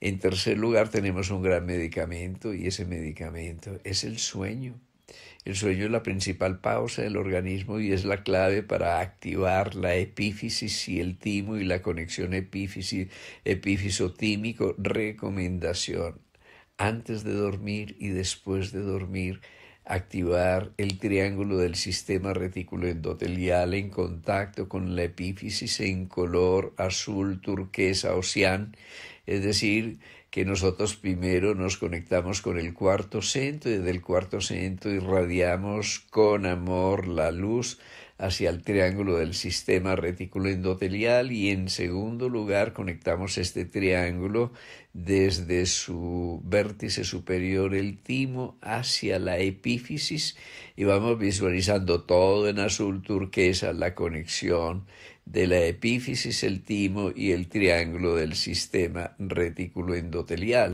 En tercer lugar, tenemos un gran medicamento y ese medicamento es el sueño. El sueño es la principal pausa del organismo y es la clave para activar la epífisis y el timo y la conexión epífisis, epífiso Recomendación. Antes de dormir y después de dormir, activar el triángulo del sistema retículo endotelial en contacto con la epífisis en color azul turquesa o cian es decir, que nosotros primero nos conectamos con el cuarto centro y del cuarto centro irradiamos con amor la luz hacia el triángulo del sistema retículo endotelial y en segundo lugar conectamos este triángulo desde su vértice superior el timo hacia la epífisis y vamos visualizando todo en azul turquesa la conexión de la epífisis el timo y el triángulo del sistema retículo endotelial.